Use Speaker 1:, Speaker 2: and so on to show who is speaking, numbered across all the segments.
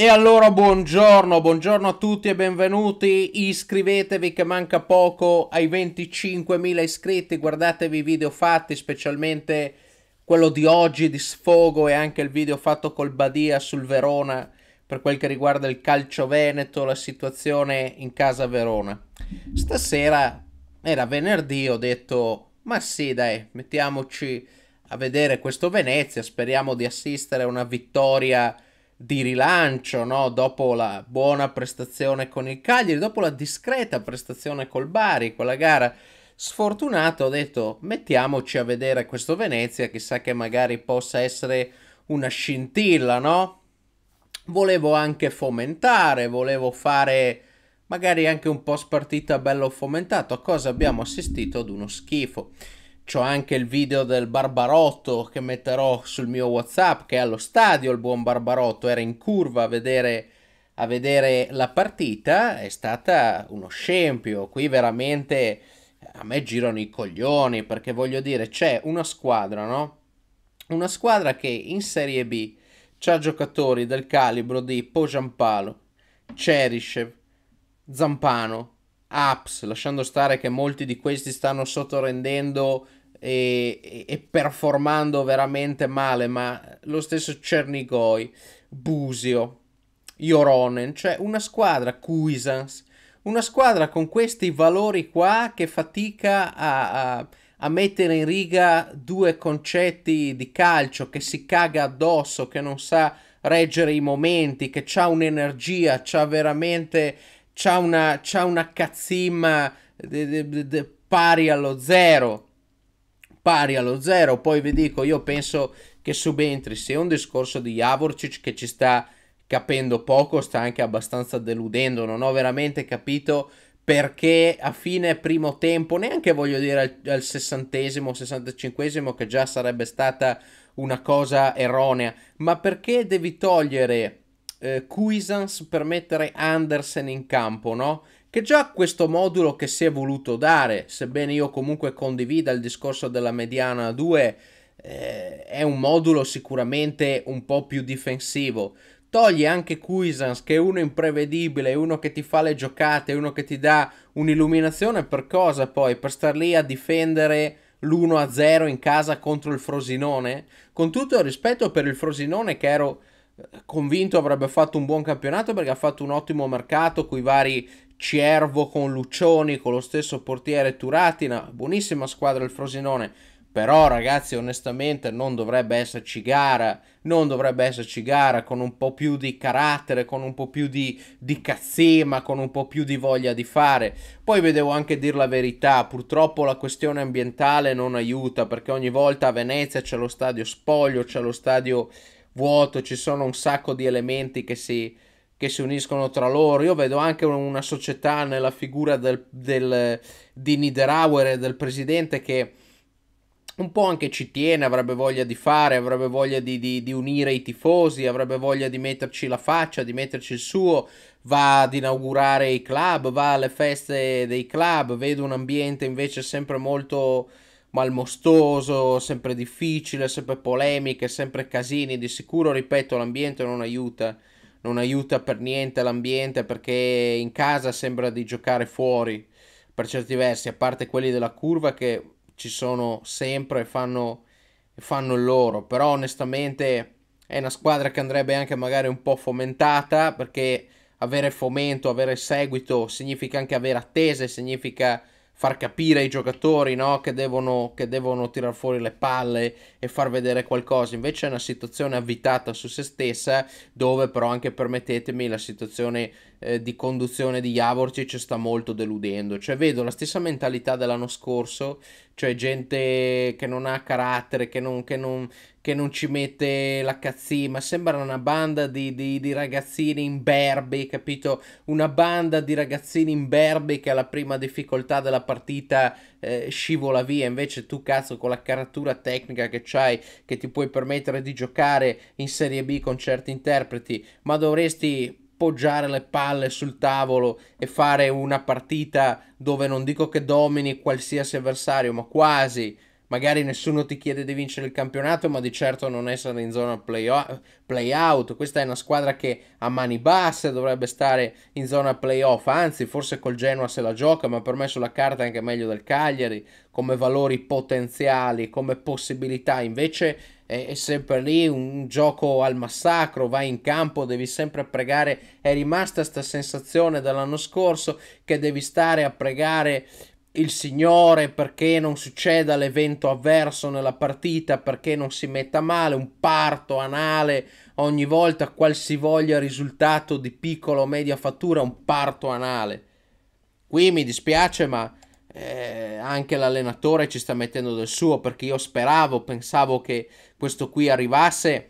Speaker 1: E allora buongiorno, buongiorno a tutti e benvenuti, iscrivetevi che manca poco ai 25.000 iscritti, guardatevi i video fatti, specialmente quello di oggi di sfogo e anche il video fatto col Badia sul Verona per quel che riguarda il calcio veneto, la situazione in casa Verona. Stasera era venerdì, ho detto ma sì dai, mettiamoci a vedere questo Venezia, speriamo di assistere a una vittoria di rilancio no? dopo la buona prestazione con il Cagliari, dopo la discreta prestazione col Bari, quella gara sfortunata, ho detto mettiamoci a vedere questo Venezia, chissà che magari possa essere una scintilla, no? Volevo anche fomentare, volevo fare magari anche un po' spartita bello fomentato, a cosa abbiamo assistito ad uno schifo. C'ho anche il video del Barbarotto che metterò sul mio WhatsApp, che è allo stadio il buon Barbarotto, era in curva a vedere, a vedere la partita, è stata uno scempio, qui veramente a me girano i coglioni, perché voglio dire, c'è una squadra, no? Una squadra che in Serie B c'ha giocatori del calibro di Pogiampalo, Cerishev, Zampano, Aps, lasciando stare che molti di questi stanno sottorrendendo e, e performando veramente male, ma lo stesso Cernigoi, Busio, Joronen, cioè una squadra Cuisans, una squadra con questi valori qua che fatica a, a, a, mettere in riga due concetti di calcio, che si caga addosso, che non sa reggere i momenti, che ha un'energia, ha veramente, c'ha una, c'ha una cazzimma de, de, de, pari allo zero pari allo zero. Poi vi dico, io penso che subentri sia un discorso di Javorcic che ci sta capendo poco, sta anche abbastanza deludendo, non ho veramente capito perché a fine primo tempo, neanche voglio dire al, al sessantesimo, sessantacinquesimo che già sarebbe stata una cosa erronea, ma perché devi togliere eh, Cuisance per mettere Andersen in campo, no? Che già questo modulo che si è voluto dare, sebbene io comunque condivida il discorso della mediana 2, eh, è un modulo sicuramente un po' più difensivo. Togli anche Cuisance, che è uno imprevedibile, uno che ti fa le giocate, uno che ti dà un'illuminazione per cosa poi? Per star lì a difendere l'1-0 in casa contro il Frosinone? Con tutto il rispetto per il Frosinone che ero convinto avrebbe fatto un buon campionato perché ha fatto un ottimo mercato con i vari Cervo, con Lucioni, con lo stesso portiere Turatina, buonissima squadra il Frosinone, però ragazzi onestamente non dovrebbe esserci gara, non dovrebbe esserci gara con un po' più di carattere, con un po' più di, di cazzima, con un po' più di voglia di fare. Poi vedevo anche dire la verità, purtroppo la questione ambientale non aiuta perché ogni volta a Venezia c'è lo stadio spoglio, c'è lo stadio vuoto, ci sono un sacco di elementi che si, che si uniscono tra loro. Io vedo anche una società nella figura del, del, di Niederauer e del presidente che un po' anche ci tiene, avrebbe voglia di fare, avrebbe voglia di, di, di, unire i tifosi, avrebbe voglia di metterci la faccia, di metterci il suo, va ad inaugurare i club, va alle feste dei club, vedo un ambiente invece sempre molto malmostoso, sempre difficile, sempre polemiche, sempre casini. Di sicuro, ripeto, l'ambiente non aiuta. Non aiuta per niente l'ambiente perché in casa sembra di giocare fuori per certi versi, a parte quelli della curva che ci sono sempre e fanno, fanno il loro. Però onestamente è una squadra che andrebbe anche magari un po' fomentata perché avere fomento, avere seguito significa anche avere attese, significa far capire ai giocatori no? che, devono, che devono tirar fuori le palle e far vedere qualcosa. Invece è una situazione avvitata su se stessa, dove però anche permettetemi la situazione eh, di conduzione di Javorcic sta molto deludendo. Cioè, vedo la stessa mentalità dell'anno scorso, cioè gente che non ha carattere, che non, che non, che non ci mette la cazzina. Sembra una banda di, di, di ragazzini imberbi, capito? Una banda di ragazzini imberbi che alla prima difficoltà della partita eh, scivola via. Invece tu, cazzo, con la caratura tecnica che c'hai, che ti puoi permettere di giocare in Serie B con certi interpreti, ma dovresti poggiare le palle sul tavolo e fare una partita dove non dico che domini qualsiasi avversario, ma quasi. Magari nessuno ti chiede di vincere il campionato, ma di certo non essere in zona playoff, play-out. Questa è una squadra che a mani basse dovrebbe stare in zona playoff. Anzi, forse col Genoa se la gioca, ma per me sulla carta è anche meglio del Cagliari come valori potenziali, come possibilità. Invece è, sempre lì un gioco al massacro, vai in campo, devi sempre pregare. È rimasta questa sensazione dall'anno scorso che devi stare a pregare il Signore perché non succeda l'evento avverso nella partita, perché non si metta male, un parto anale ogni volta, qualsivoglia risultato di piccola o media fattura, un parto anale. Qui mi dispiace, ma eh, anche l'allenatore ci sta mettendo del suo perché io speravo, pensavo che questo qui arrivasse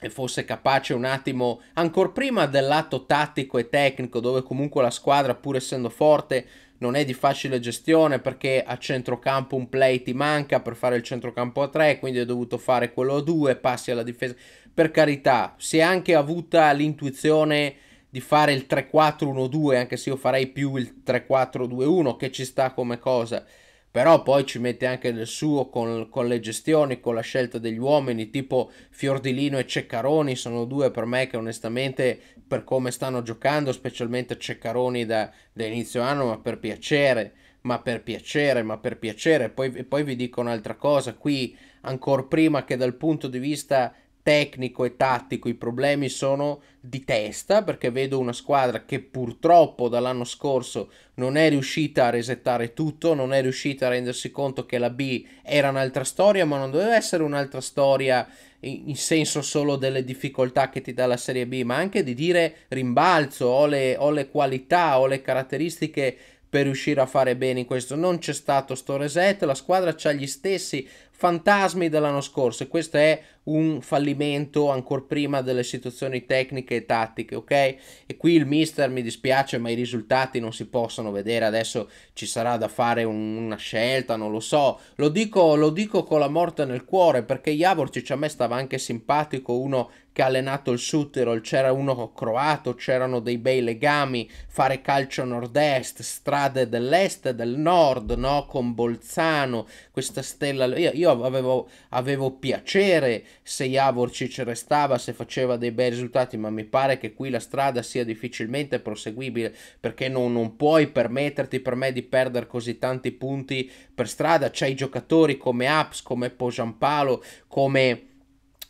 Speaker 1: e fosse capace un attimo, ancora prima del lato tattico e tecnico, dove comunque la squadra, pur essendo forte, non è di facile gestione perché a centrocampo un play ti manca per fare il centrocampo a 3, quindi hai dovuto fare quello a 2, passi alla difesa. Per carità, si è anche avuta l'intuizione di fare il 3-4-1-2, anche se io farei più il 3-4-2-1 che ci sta come cosa, però poi ci mette anche del suo con, con le gestioni, con la scelta degli uomini, tipo Fiordilino e Ceccaroni sono due per me che onestamente per come stanno giocando, specialmente Ceccaroni da, da inizio anno, ma per piacere, ma per piacere, ma per piacere, poi, poi vi dico un'altra cosa, qui ancora prima che dal punto di vista tecnico e tattico i problemi sono di testa perché vedo una squadra che purtroppo dall'anno scorso non è riuscita a resettare tutto, non è riuscita a rendersi conto che la B era un'altra storia, ma non doveva essere un'altra storia in senso solo delle difficoltà che ti dà la Serie B, ma anche di dire rimbalzo, ho le, ho le qualità, ho le caratteristiche per riuscire a fare bene in questo. Non c'è stato sto reset, la squadra ha gli stessi fantasmi dell'anno scorso e questo è un fallimento ancora prima delle situazioni tecniche e tattiche, ok? E qui il mister mi dispiace, ma i risultati non si possono vedere, adesso ci sarà da fare un, una scelta, non lo so. Lo dico, lo dico con la morte nel cuore perché Javorcic a me stava anche simpatico, uno che ha allenato il Sutterol, c'era uno croato, c'erano dei bei legami, fare calcio nord-est, strade dell'est e del nord, no? con Bolzano, questa stella. Io, io avevo, avevo, piacere se Javorcic restava, se faceva dei bei risultati, ma mi pare che qui la strada sia difficilmente proseguibile perché non, non puoi permetterti per me di perdere così tanti punti per strada. C'hai giocatori come Aps, come Pogiampalo, come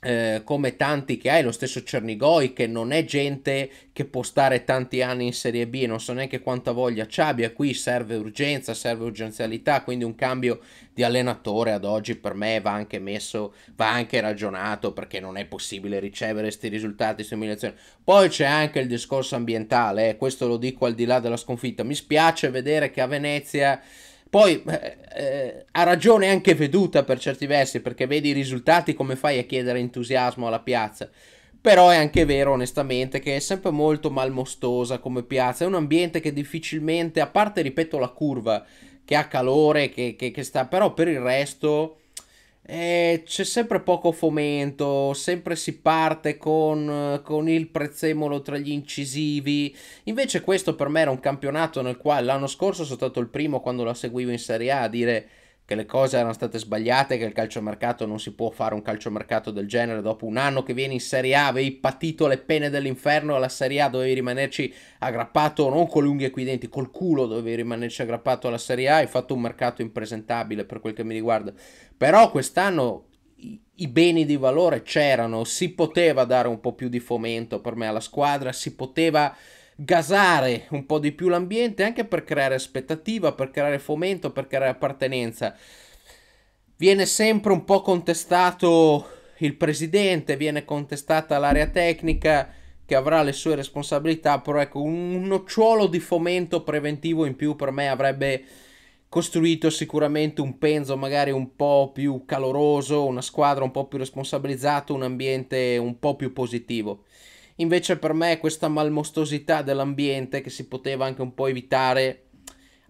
Speaker 1: eh, come tanti che hai, lo stesso Cernigoi, che non è gente che può stare tanti anni in Serie B, non so neanche quanta voglia ci abbia, qui serve urgenza, serve urgenzialità, quindi un cambio di allenatore ad oggi per me va anche messo, va anche ragionato, perché non è possibile ricevere questi risultati, queste umiliazioni. Poi c'è anche il discorso ambientale, eh, questo lo dico al di là della sconfitta, mi spiace vedere che a Venezia poi eh, eh, ha ragione anche veduta per certi versi, perché vedi i risultati, come fai a chiedere entusiasmo alla piazza. Però è anche vero, onestamente, che è sempre molto malmostosa come piazza. È un ambiente che difficilmente, a parte, ripeto, la curva, che ha calore, che, che, che sta... Però per il resto eh, c'è sempre poco fomento, sempre si parte con, con, il prezzemolo tra gli incisivi. Invece questo per me era un campionato nel quale l'anno scorso sono stato il primo quando la seguivo in Serie A a dire che le cose erano state sbagliate, che il calciomercato non si può fare un calciomercato del genere dopo un anno che vieni in Serie A, avevi patito le pene dell'inferno alla Serie A, dovevi rimanerci aggrappato non con le unghie qui coi denti, col culo dovevi rimanerci aggrappato alla Serie A, hai fatto un mercato impresentabile per quel che mi riguarda. Però quest'anno i beni di valore c'erano, si poteva dare un po' più di fomento per me alla squadra, si poteva gasare un po' di più l'ambiente anche per creare aspettativa, per creare fomento, per creare appartenenza. Viene sempre un po' contestato il presidente, viene contestata l'area tecnica che avrà le sue responsabilità, però ecco, un nocciolo di fomento preventivo in più per me avrebbe costruito sicuramente un penzo magari un po' più caloroso, una squadra un po' più responsabilizzata, un ambiente un po' più positivo. Invece per me questa malmostosità dell'ambiente che si poteva anche un po' evitare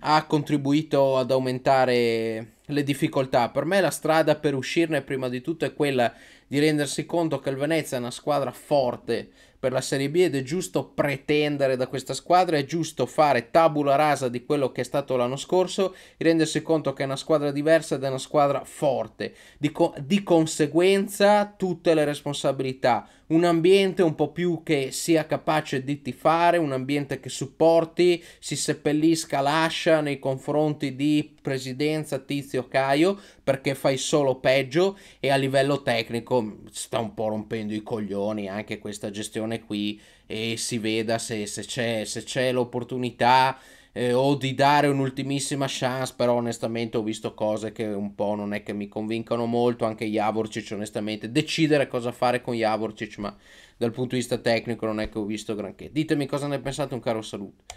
Speaker 1: ha contribuito ad aumentare le difficoltà. Per me la strada per uscirne prima di tutto è quella di rendersi conto che il Venezia è una squadra forte per la Serie B ed è giusto pretendere da questa squadra, è giusto fare tabula rasa di quello che è stato l'anno scorso, rendersi conto che è una squadra diversa ed è una squadra forte. Di, co- di conseguenza tutte le responsabilità, un ambiente un po' più che sia capace di tifare, un ambiente che supporti, si seppellisca l'ascia nei confronti di presidenza Tizio Caio perché fai solo peggio e a livello tecnico sta un po' rompendo i coglioni anche questa gestione situazione qui e si veda se, se, c'è, se c'è, l'opportunità eh, o di dare un'ultimissima chance, però onestamente ho visto cose che un po' non è che mi convincono molto, anche Javorcic onestamente, decidere cosa fare con Javorcic, ma dal punto di vista tecnico non è che ho visto granché. Ditemi cosa ne pensate, un caro saluto.